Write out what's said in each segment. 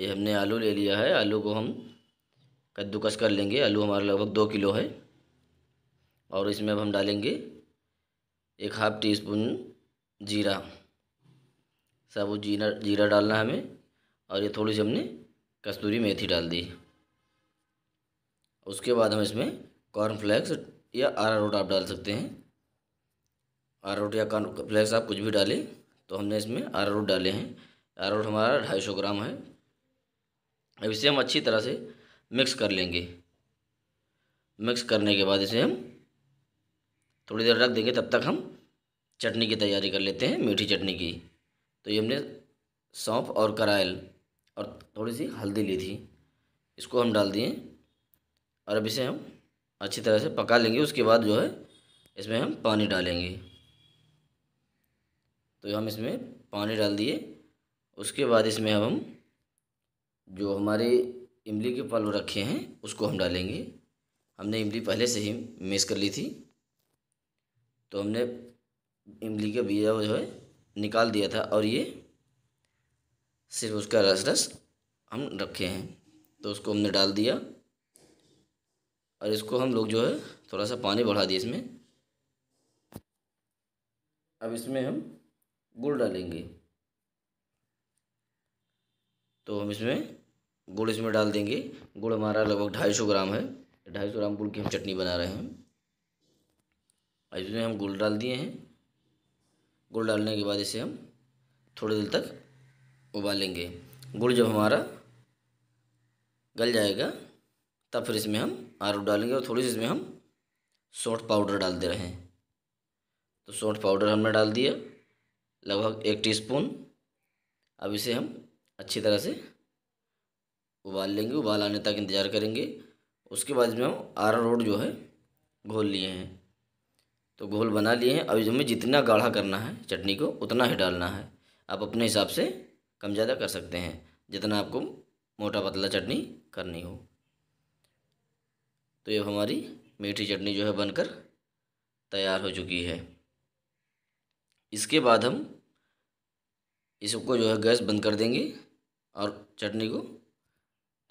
ये हमने आलू ले लिया है आलू को हम कद्दूकस कर लेंगे आलू हमारा लगभग दो किलो है और इसमें अब हम डालेंगे एक हाफ टी स्पून जीरा साबुत जीरा जीरा डालना हमें और ये थोड़ी सी हमने कस्तूरी मेथी डाल दी उसके बाद हम इसमें कॉर्नफ्लेक्स या आरा रोट आप डाल सकते हैं आरा रोट या कॉर्नफ्लेक्स आप कुछ भी डालें तो हमने इसमें आरा रोट डाले हैं रोट हमारा ढाई सौ ग्राम है अब इसे हम अच्छी तरह से मिक्स कर लेंगे मिक्स करने के बाद इसे हम थोड़ी देर रख देंगे तब तक हम चटनी की तैयारी कर लेते हैं मीठी चटनी की तो ये हमने सौंफ और करायल और थोड़ी सी हल्दी ली थी इसको हम डाल दिए और अब इसे हम अच्छी तरह से पका लेंगे उसके बाद जो है इसमें हम पानी डालेंगे तो हम इसमें पानी डाल दिए उसके बाद इसमें अब हम जो हमारे इमली के पल्व रखे हैं उसको हम डालेंगे हमने इमली पहले से ही मेस कर ली थी तो हमने इमली का बीजा जो है निकाल दिया था और ये सिर्फ उसका रस रस हम रखे हैं तो उसको हमने डाल दिया और इसको हम लोग जो है थोड़ा सा पानी बढ़ा दिए इसमें अब इसमें हम गुड़ डालेंगे तो हम इसमें गुड़ इसमें डाल देंगे गुड़ हमारा लगभग ढाई सौ ग्राम है ढाई सौ ग्राम गुड़ की हम चटनी बना रहे हैं इसमें हम गुड़ डाल दिए हैं गुड़ डालने के बाद इसे हम थोड़ी देर तक उबालेंगे गुड़ जब हमारा गल जाएगा तब फिर इसमें हम आलू डालेंगे और थोड़ी सी इसमें हम सोट पाउडर डाल दे रहे हैं तो सोट पाउडर हमने डाल दिया लगभग एक टीस्पून अब इसे हम अच्छी तरह से उबाल लेंगे उबाल आने तक इंतज़ार करेंगे उसके बाद में हम आरा रोड जो है घोल लिए हैं तो घोल बना लिए हैं अब हमें जितना गाढ़ा करना है चटनी को उतना ही डालना है आप अपने हिसाब से कम ज़्यादा कर सकते हैं जितना आपको मोटा पतला चटनी करनी हो तो ये हमारी मीठी चटनी जो है बनकर तैयार हो चुकी है इसके बाद हम इसको जो है गैस बंद कर देंगे और चटनी को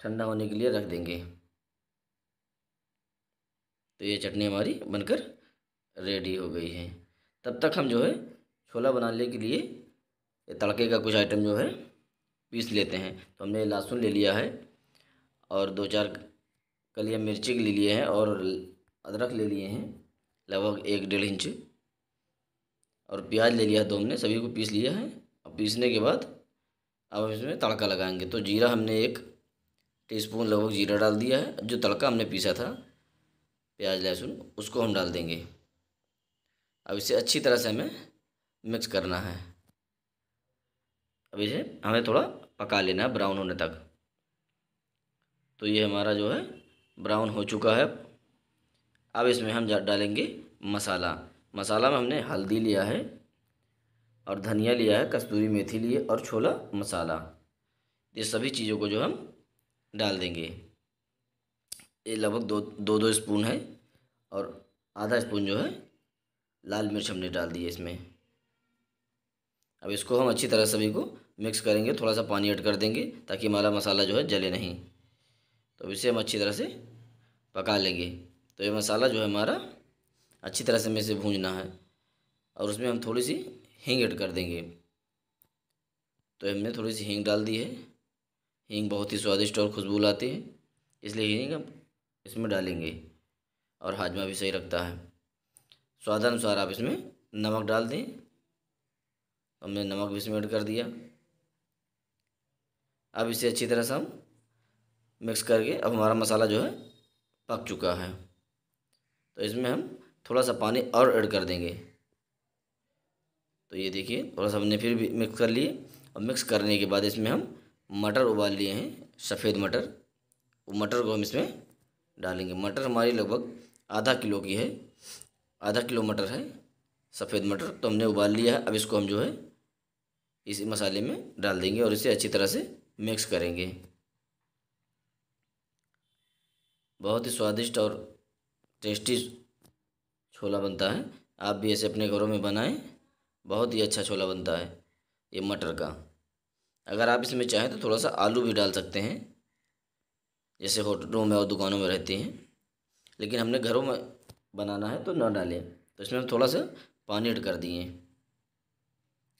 ठंडा होने के लिए रख देंगे तो ये चटनी हमारी बनकर रेडी हो गई है तब तक हम जो है छोला बनाने के लिए तड़के का कुछ आइटम जो है पीस लेते हैं तो हमने लहसुन ले लिया है और दो चार कलिया मिर्ची ले लिए हैं और अदरक ले लिए हैं लगभग एक डेढ़ इंच और प्याज ले लिया तो हमने सभी को पीस लिया है और पीसने के बाद अब इसमें तड़का लगाएंगे तो जीरा हमने एक टीस्पून लगभग जीरा डाल दिया है जो तड़का हमने पीसा था प्याज लहसुन उसको हम डाल देंगे अब इसे अच्छी तरह से हमें मिक्स करना है अब इसे हमें थोड़ा पका लेना है ब्राउन होने तक तो ये हमारा जो है ब्राउन हो चुका है अब इसमें हम डालेंगे मसाला मसाला में हमने हल्दी लिया है और धनिया लिया है कस्तूरी मेथी लिए और छोला मसाला ये सभी चीज़ों को जो हम डाल देंगे ये लगभग दो दो दो स्पून है और आधा स्पून जो है लाल मिर्च हमने डाल दी है इसमें अब इसको हम अच्छी तरह सभी को मिक्स करेंगे थोड़ा सा पानी ऐड कर देंगे ताकि हमारा मसाला जो है जले नहीं तो इसे हम अच्छी तरह से पका लेंगे तो ये मसाला जो है हमारा अच्छी तरह से हमें इसे भूंजना है और उसमें हम थोड़ी सी हींग ऐड कर देंगे तो हमने थोड़ी सी हींग डाल दी है हींग बहुत ही स्वादिष्ट और खुशबू लाती है इसलिए हींग हम इसमें डालेंगे और हाजमा भी सही रखता है स्वादानुसार आप इसमें नमक डाल दें हमने नमक भी इसमें ऐड कर दिया अब इसे अच्छी तरह से हम मिक्स करके अब हमारा मसाला जो है पक चुका है तो इसमें हम थोड़ा सा पानी और ऐड कर देंगे तो ये देखिए थोड़ा सा हमने फिर भी मिक्स कर लिए और मिक्स करने के बाद इसमें हम मटर उबाल लिए हैं सफ़ेद मटर वो मटर को हम इसमें डालेंगे मटर हमारी लगभग आधा किलो की है आधा किलो मटर है सफ़ेद मटर तो हमने उबाल लिया है अब इसको हम जो है इस मसाले में डाल देंगे और इसे अच्छी तरह से मिक्स करेंगे बहुत ही स्वादिष्ट और टेस्टी छोला बनता है आप भी ऐसे अपने घरों में बनाएं बहुत ही अच्छा छोला बनता है ये मटर का अगर आप इसमें चाहें तो थोड़ा सा आलू भी डाल सकते हैं जैसे होटलों में और दुकानों में रहती हैं लेकिन हमने घरों में बनाना है तो ना डालें तो इसमें हम थोड़ा सा पानी ऐड कर दिए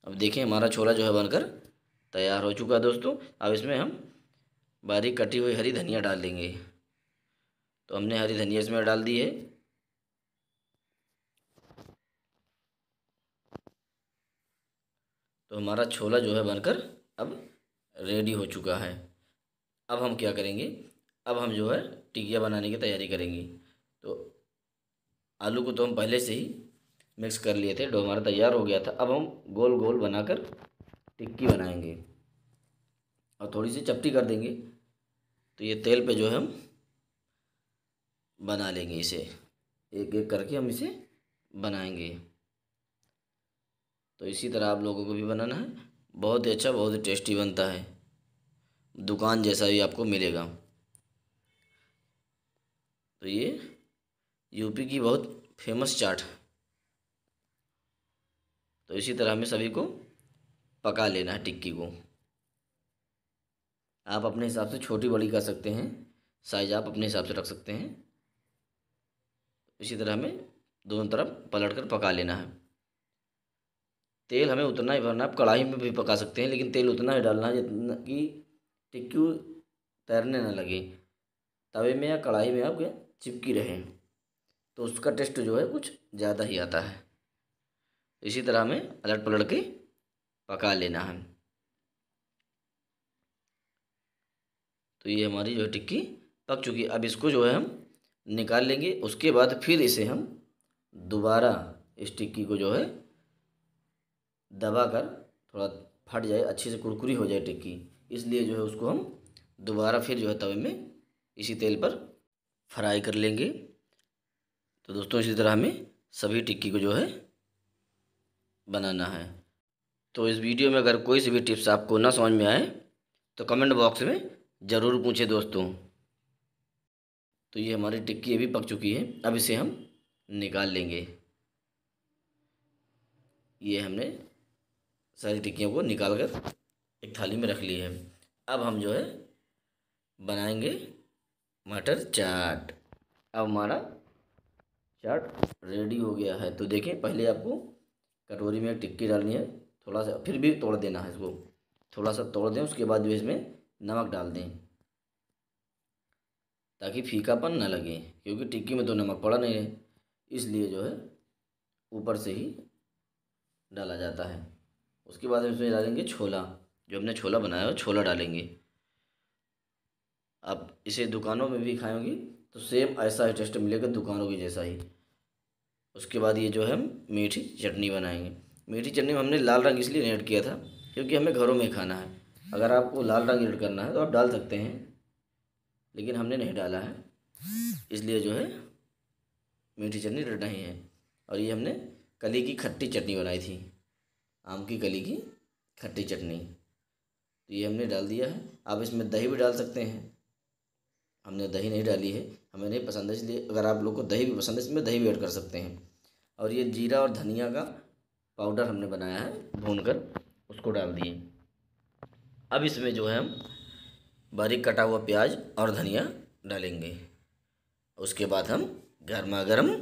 अब देखें हमारा छोला जो है बनकर तैयार हो चुका है दोस्तों अब इसमें हम बारीक कटी हुई हरी धनिया डाल देंगे तो हमने हरी धनिया इसमें डाल दी है तो हमारा छोला जो है बनकर अब रेडी हो चुका है अब हम क्या करेंगे अब हम जो है टिकिया बनाने की तैयारी करेंगे तो आलू को तो हम पहले से ही मिक्स कर लिए थे डो हमारा तैयार हो गया था अब हम गोल गोल बनाकर टिक्की बनाएंगे और थोड़ी सी चपटी कर देंगे तो ये तेल पे जो है हम बना लेंगे इसे एक एक करके हम इसे बनाएंगे तो इसी तरह आप लोगों को भी बनाना है बहुत ही अच्छा बहुत ही टेस्टी बनता है दुकान जैसा ही आपको मिलेगा तो ये यूपी की बहुत फेमस चाट है तो इसी तरह हमें सभी को पका लेना है टिक्की को आप अपने हिसाब से छोटी बड़ी कर सकते हैं साइज आप अपने हिसाब से रख सकते हैं इसी तरह हमें दोनों तरफ पलट कर पका लेना है तेल हमें उतना ही भरना है आप कढ़ाई में भी पका सकते हैं लेकिन तेल उतना ही डालना है जितना कि टिक्क्यू तैरने ना लगे तवे में या कढ़ाई में आप चिपकी रहें तो उसका टेस्ट जो है कुछ ज़्यादा ही आता है इसी तरह हमें अलट पलट के पका लेना है तो ये हमारी जो है टिक्की पक चुकी अब इसको जो है हम निकाल लेंगे उसके बाद फिर इसे हम दोबारा इस टिक्की को जो है दबा कर थोड़ा फट जाए अच्छे से कुरकुरी हो जाए टिक्की इसलिए जो है उसको हम दोबारा फिर जो है तवे में इसी तेल पर फ्राई कर लेंगे तो दोस्तों इसी तरह हमें सभी टिक्की को जो है बनाना है तो इस वीडियो में अगर कोई सी भी टिप्स आपको ना समझ में आए तो कमेंट बॉक्स में ज़रूर पूछें दोस्तों तो ये हमारी टिक्की अभी पक चुकी है अब इसे हम निकाल लेंगे ये हमने सारी टिक्कियों को निकाल कर एक थाली में रख ली है अब हम जो है बनाएंगे मटर चाट अब हमारा चाट रेडी हो गया है तो देखें पहले आपको कटोरी में टिक्की डालनी है थोड़ा सा फिर भी तोड़ देना है इसको थोड़ा सा तोड़ दें उसके बाद जो इसमें नमक डाल दें ताकि फीकापन ना लगे क्योंकि टिक्की में तो नमक पड़ा नहीं है इसलिए जो है ऊपर से ही डाला जाता है उसके बाद हम इसमें डालेंगे छोला जो हमने छोला बनाया है छोला डालेंगे आप इसे दुकानों में भी खाएंगे तो सेम ऐसा ही टेस्ट मिलेगा दुकानों के जैसा ही उसके बाद ये जो है हम मीठी चटनी बनाएंगे मीठी चटनी में हमने लाल रंग इसलिए ऐड किया था क्योंकि हमें घरों में खाना है अगर आपको लाल रंग ऐड करना है तो आप डाल सकते हैं लेकिन हमने नहीं डाला है इसलिए जो है मीठी चटनी नहीं है और ये हमने कली की खट्टी चटनी बनाई थी आम की कली की खट्टी चटनी तो ये हमने डाल दिया है आप इसमें दही भी डाल सकते हैं हमने दही नहीं डाली है हमें नहीं पसंद है इसलिए अगर आप लोग को दही भी पसंद है इसमें दही भी ऐड कर सकते हैं और ये जीरा और धनिया का पाउडर हमने बनाया है भून कर उसको डाल दिए अब इसमें जो है हम बारीक कटा हुआ प्याज और धनिया डालेंगे उसके बाद हम गर्मा गर्म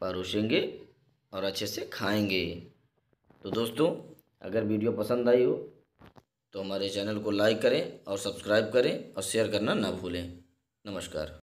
परोसेंगे और अच्छे से खाएंगे तो दोस्तों अगर वीडियो पसंद आई हो तो हमारे चैनल को लाइक करें और सब्सक्राइब करें और शेयर करना ना भूलें नमस्कार